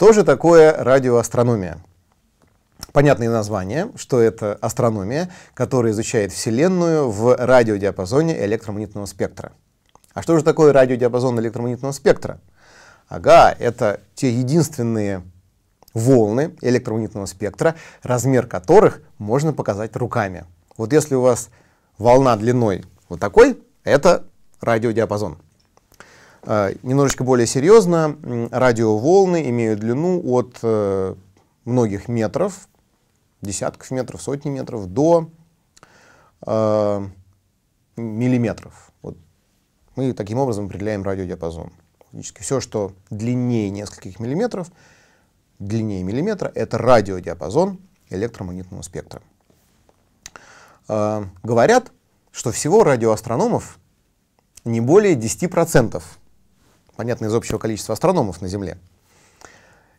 Что же такое радиоастрономия? Понятное название, что это астрономия, которая изучает Вселенную в радиодиапазоне электромагнитного спектра. А что же такое радиодиапазон электромагнитного спектра? Ага, это те единственные волны электромагнитного спектра, размер которых можно показать руками. Вот если у вас волна длиной вот такой, это радиодиапазон. Э, немножечко более серьезно, радиоволны имеют длину от э, многих метров, десятков метров, сотни метров, до э, миллиметров. Вот. Мы таким образом определяем радиодиапазон. Фактически все, что длиннее нескольких миллиметров, длиннее миллиметра, это радиодиапазон электромагнитного спектра. Э, говорят, что всего радиоастрономов не более 10% понятно, из общего количества астрономов на Земле.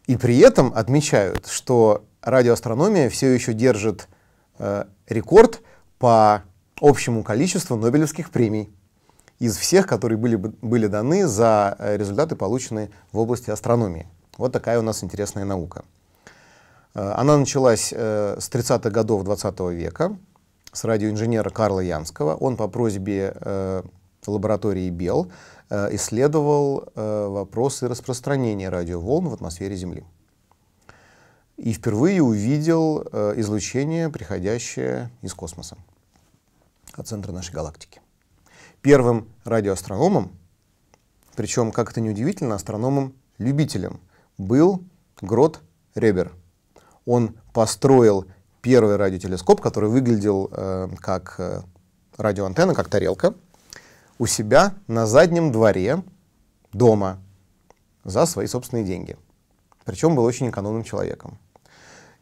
И при этом отмечают, что радиоастрономия все еще держит э, рекорд по общему количеству Нобелевских премий из всех, которые были, были даны за э, результаты, полученные в области астрономии. Вот такая у нас интересная наука. Э, она началась э, с 30-х годов 20 -го века с радиоинженера Карла Янского. Он по просьбе лаборатории Бел Э, исследовал э, вопросы распространения радиоволн в атмосфере Земли. И впервые увидел э, излучение, приходящее из космоса, от центра нашей галактики. Первым радиоастрономом, причем, как это неудивительно, астрономом-любителем, был Грот Ребер. Он построил первый радиотелескоп, который выглядел э, как радиоантенна, как тарелка, у себя на заднем дворе дома за свои собственные деньги. Причем был очень экономным человеком.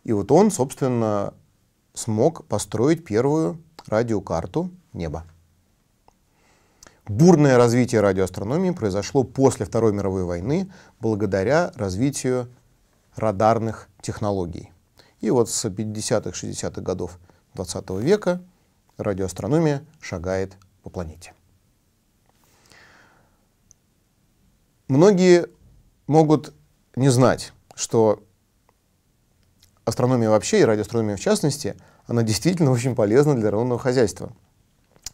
И вот он, собственно, смог построить первую радиокарту неба. Бурное развитие радиоастрономии произошло после Второй мировой войны благодаря развитию радарных технологий. И вот с 50-х, 60-х годов 20 века радиоастрономия шагает по планете. Многие могут не знать, что астрономия вообще и радиоастрономия в частности, она действительно очень полезна для народного хозяйства.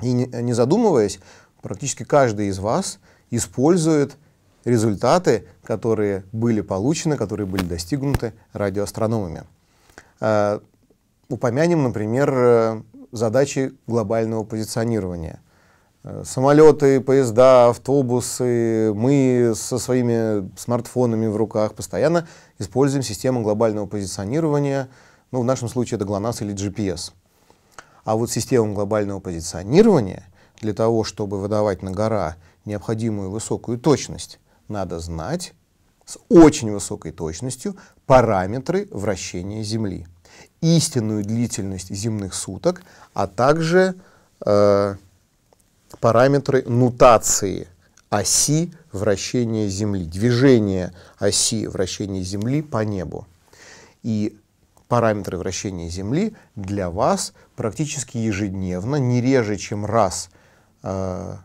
И не, задумываясь, практически каждый из вас использует результаты, которые были получены, которые были достигнуты радиоастрономами. Э, упомянем, например, э, задачи глобального позиционирования. Э, самолеты, поезда, автобусы, мы со своими смартфонами в руках постоянно используем систему глобального позиционирования, ну, в нашем случае это ГЛОНАСС или GPS. А вот систему глобального позиционирования для того, чтобы выдавать на гора необходимую высокую точность, надо знать с очень высокой точностью параметры вращения Земли, истинную длительность земных суток, а также э, параметры нутации оси вращения Земли, движение оси вращения Земли по небу. И параметры вращения Земли для вас практически ежедневно, не реже, чем раз э,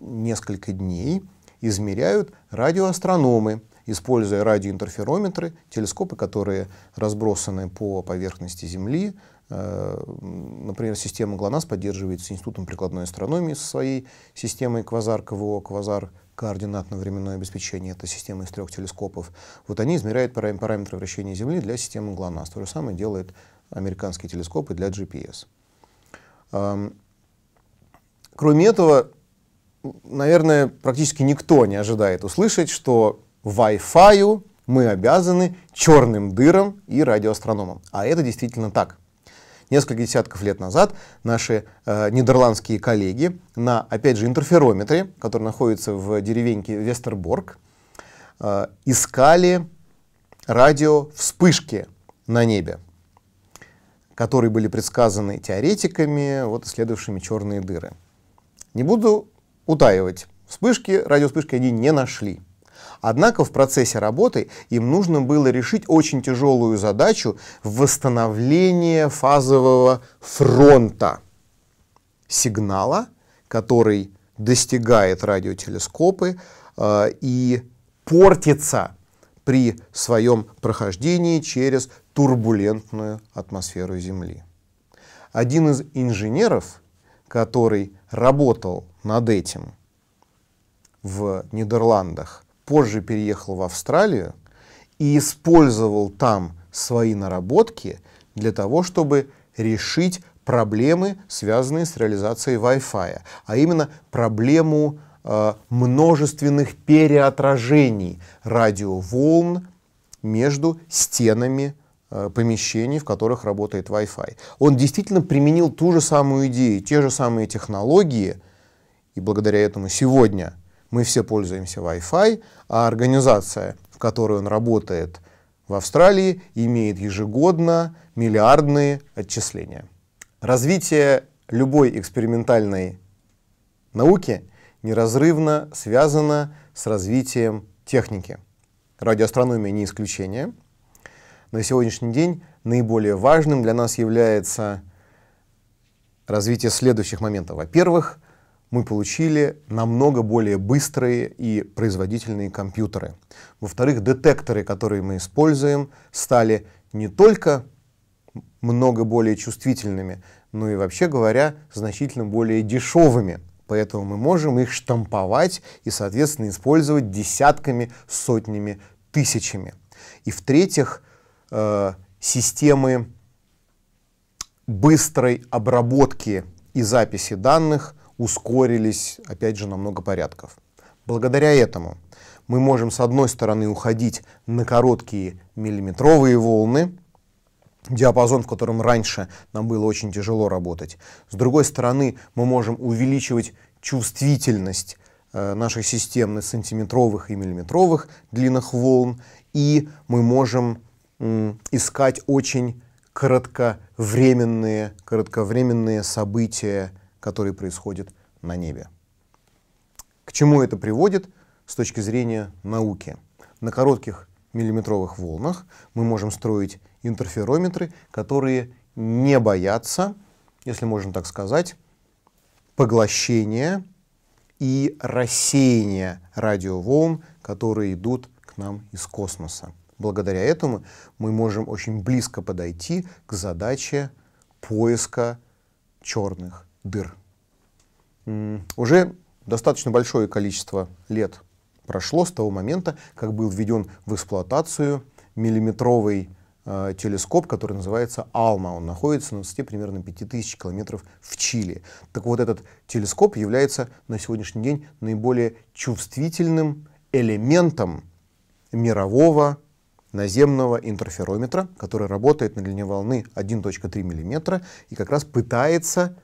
несколько дней, измеряют радиоастрономы, используя радиоинтерферометры, телескопы, которые разбросаны по поверхности Земли, Э, например, система ГЛОНАСС поддерживается Институтом прикладной астрономии со своей системой Квазар-КВО, Квазар координатно-временное обеспечение, это система из трех телескопов. Вот они измеряют параметры вращения Земли для системы ГЛОНАСС. То же самое делают американские телескопы для GPS. Эм, кроме этого, наверное, практически никто не ожидает услышать, что Wi-Fi мы обязаны черным дырам и радиоастрономам. А это действительно так. Несколько десятков лет назад наши э, нидерландские коллеги на, опять же, интерферометре, который находится в деревеньке Вестерборг, э, искали радио вспышки на небе, которые были предсказаны теоретиками, вот исследовавшими черные дыры. Не буду утаивать, вспышки, радиовспышки они не нашли. Однако в процессе работы им нужно было решить очень тяжелую задачу восстановления фазового фронта сигнала, который достигает радиотелескопы э, и портится при своем прохождении через турбулентную атмосферу Земли. Один из инженеров, который работал над этим в Нидерландах, позже переехал в Австралию и использовал там свои наработки для того, чтобы решить проблемы, связанные с реализацией Wi-Fi, а именно проблему э, множественных переотражений радиоволн между стенами э, помещений, в которых работает Wi-Fi. Он действительно применил ту же самую идею, те же самые технологии, и благодаря этому сегодня мы все пользуемся Wi-Fi, а организация, в которой он работает в Австралии, имеет ежегодно миллиардные отчисления. Развитие любой экспериментальной науки неразрывно связано с развитием техники. Радиоастрономия не исключение. На сегодняшний день наиболее важным для нас является развитие следующих моментов. Во-первых, мы получили намного более быстрые и производительные компьютеры. Во-вторых, детекторы, которые мы используем, стали не только много более чувствительными, но и вообще говоря, значительно более дешевыми. Поэтому мы можем их штамповать и, соответственно, использовать десятками, сотнями, тысячами. И в-третьих, э, системы быстрой обработки и записи данных ускорились, опять же, на много порядков. Благодаря этому мы можем, с одной стороны, уходить на короткие миллиметровые волны, диапазон, в котором раньше нам было очень тяжело работать. С другой стороны, мы можем увеличивать чувствительность э, наших систем на сантиметровых и миллиметровых длинах волн, и мы можем э, искать очень кратковременные, кратковременные события который происходит на небе. К чему это приводит с точки зрения науки? На коротких миллиметровых волнах мы можем строить интерферометры, которые не боятся, если можно так сказать, поглощения и рассеяния радиоволн, которые идут к нам из космоса. Благодаря этому мы можем очень близко подойти к задаче поиска черных дыр. Уже достаточно большое количество лет прошло с того момента, как был введен в эксплуатацию миллиметровый э, телескоп, который называется Алма. Он находится на высоте примерно 5000 километров в Чили. Так вот, этот телескоп является на сегодняшний день наиболее чувствительным элементом мирового наземного интерферометра, который работает на длине волны 1.3 мм и как раз пытается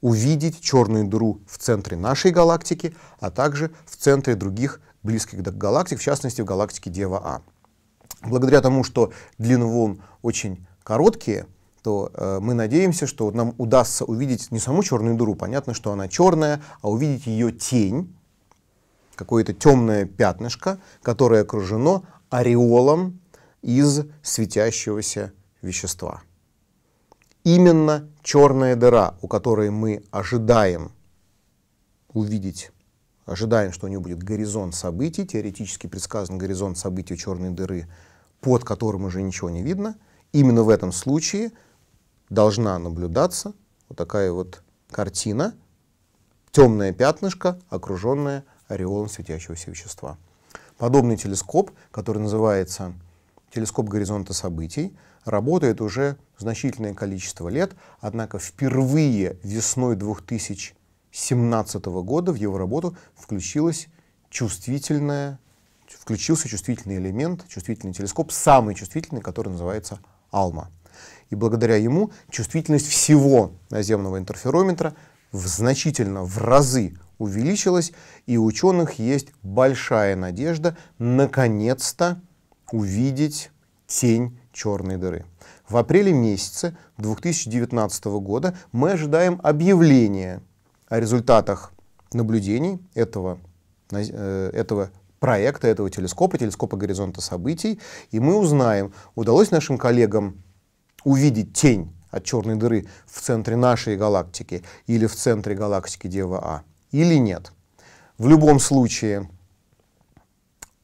увидеть черную дыру в центре нашей галактики, а также в центре других близких галактик, в частности в галактике Дева А. Благодаря тому, что длины волн очень короткие, то э, мы надеемся, что нам удастся увидеть не саму черную дыру, понятно, что она черная, а увидеть ее тень, какое-то темное пятнышко, которое окружено ореолом из светящегося вещества именно черная дыра, у которой мы ожидаем увидеть, ожидаем, что у нее будет горизонт событий, теоретически предсказан горизонт событий у черной дыры, под которым уже ничего не видно, именно в этом случае должна наблюдаться вот такая вот картина, темное пятнышко, окруженное ореолом светящегося вещества. Подобный телескоп, который называется телескоп горизонта событий, работает уже значительное количество лет, однако впервые весной 2017 года в его работу включилась чувствительная, включился чувствительный элемент, чувствительный телескоп, самый чувствительный, который называется АЛМА. И благодаря ему чувствительность всего наземного интерферометра в значительно, в разы увеличилась, и у ученых есть большая надежда наконец-то увидеть тень черной дыры. В апреле месяце 2019 года мы ожидаем объявления о результатах наблюдений этого, э, этого проекта, этого телескопа, телескопа горизонта событий, и мы узнаем, удалось нашим коллегам увидеть тень от черной дыры в центре нашей галактики или в центре галактики Дева А, или нет. В любом случае,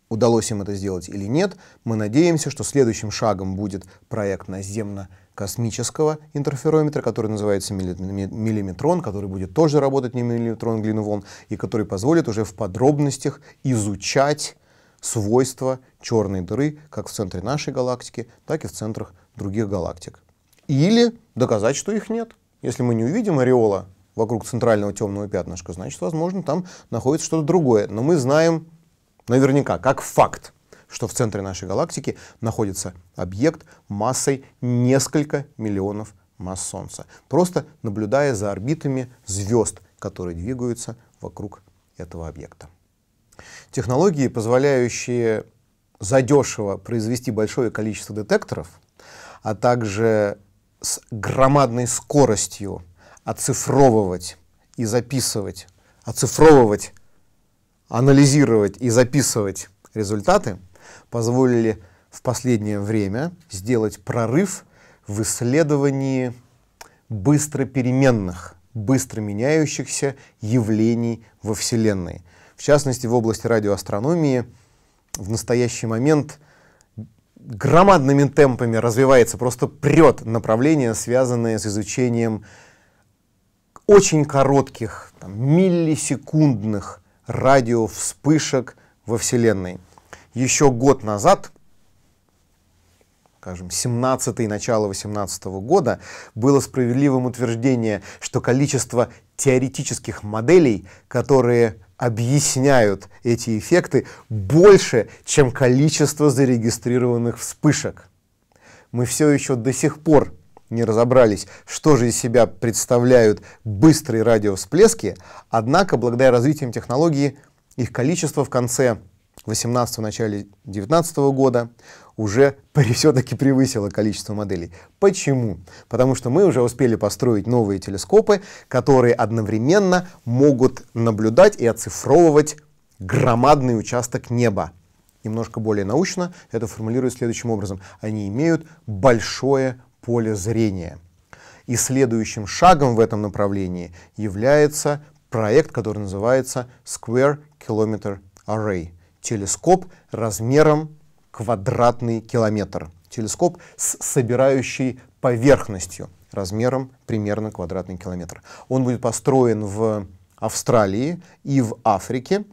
удалось им это сделать или нет, мы надеемся, что следующим шагом будет проект наземно-космического интерферометра, который называется миллиметрон, который будет тоже работать не миллиметрон длину волн, и который позволит уже в подробностях изучать свойства черной дыры как в центре нашей галактики, так и в центрах других галактик. Или доказать, что их нет. Если мы не увидим ореола вокруг центрального темного пятнышка, значит, возможно, там находится что-то другое. Но мы знаем наверняка, как факт, что в центре нашей галактики находится объект массой несколько миллионов масс Солнца, просто наблюдая за орбитами звезд, которые двигаются вокруг этого объекта. Технологии, позволяющие задешево произвести большое количество детекторов, а также с громадной скоростью оцифровывать и записывать, оцифровывать анализировать и записывать результаты, позволили в последнее время сделать прорыв в исследовании быстро переменных, быстро меняющихся явлений во Вселенной. В частности, в области радиоастрономии в настоящий момент громадными темпами развивается, просто прет направление, связанное с изучением очень коротких, там, миллисекундных радио вспышек во Вселенной. Еще год назад, скажем, 17 начало 18 -го года, было справедливым утверждение, что количество теоретических моделей, которые объясняют эти эффекты, больше, чем количество зарегистрированных вспышек. Мы все еще до сих пор не разобрались, что же из себя представляют быстрые радиовсплески, однако благодаря развитию технологии их количество в конце 18 начале 19 года уже все-таки превысило количество моделей. Почему? Потому что мы уже успели построить новые телескопы, которые одновременно могут наблюдать и оцифровывать громадный участок неба. Немножко более научно это формулирую следующим образом. Они имеют большое поле зрения. И следующим шагом в этом направлении является проект, который называется Square Kilometer Array. Телескоп размером квадратный километр. Телескоп с собирающей поверхностью размером примерно квадратный километр. Он будет построен в Австралии и в Африке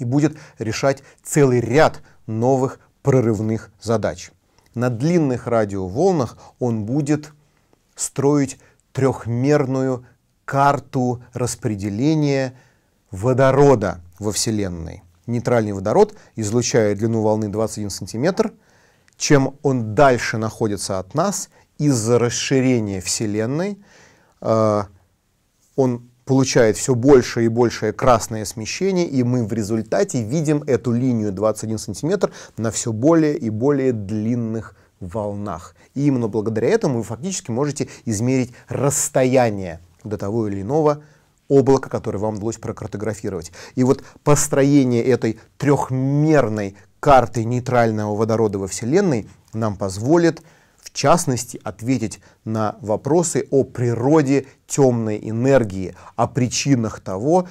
и будет решать целый ряд новых прорывных задач на длинных радиоволнах он будет строить трехмерную карту распределения водорода во Вселенной. Нейтральный водород излучая длину волны 21 сантиметр Чем он дальше находится от нас, из-за расширения Вселенной, э, он получает все больше и больше красное смещение, и мы в результате видим эту линию 21 сантиметр на все более и более длинных волнах. И именно благодаря этому вы фактически можете измерить расстояние до того или иного облака, которое вам удалось прокартографировать. И вот построение этой трехмерной карты нейтрального водорода во Вселенной нам позволит частности, ответить на вопросы о природе темной энергии, о причинах того,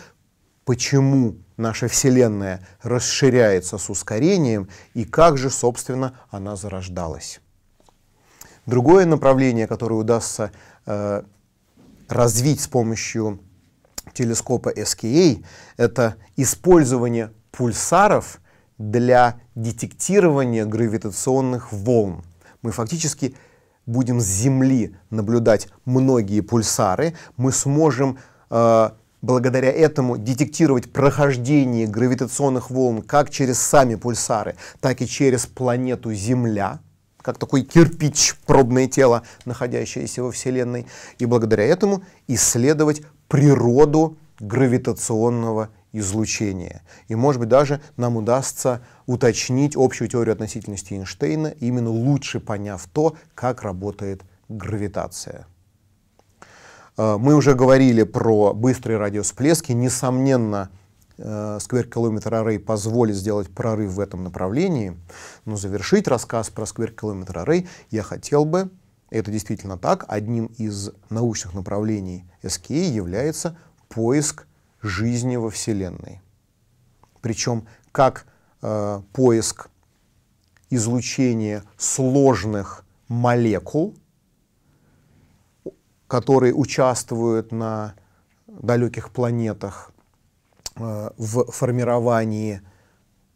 почему наша Вселенная расширяется с ускорением и как же, собственно, она зарождалась. Другое направление, которое удастся э, развить с помощью телескопа SKA, это использование пульсаров для детектирования гравитационных волн. Мы фактически будем с Земли наблюдать многие пульсары, мы сможем э, благодаря этому детектировать прохождение гравитационных волн как через сами пульсары, так и через планету Земля, как такой кирпич, пробное тело, находящееся во Вселенной, и благодаря этому исследовать природу гравитационного излучения. И, может быть, даже нам удастся уточнить общую теорию относительности Эйнштейна, именно лучше поняв то, как работает гравитация. Э, мы уже говорили про быстрые радиосплески. Несомненно, э, сквер-километр Array позволит сделать прорыв в этом направлении. Но завершить рассказ про сквер-километр Array я хотел бы, это действительно так, одним из научных направлений SKA является поиск жизни во Вселенной. Причем как э, поиск излучения сложных молекул, которые участвуют на далеких планетах э, в формировании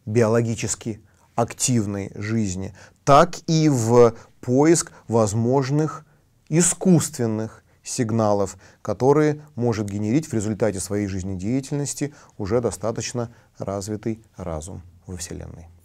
биологически активной жизни, так и в поиск возможных искусственных сигналов, которые может генерить в результате своей жизнедеятельности уже достаточно развитый разум во Вселенной.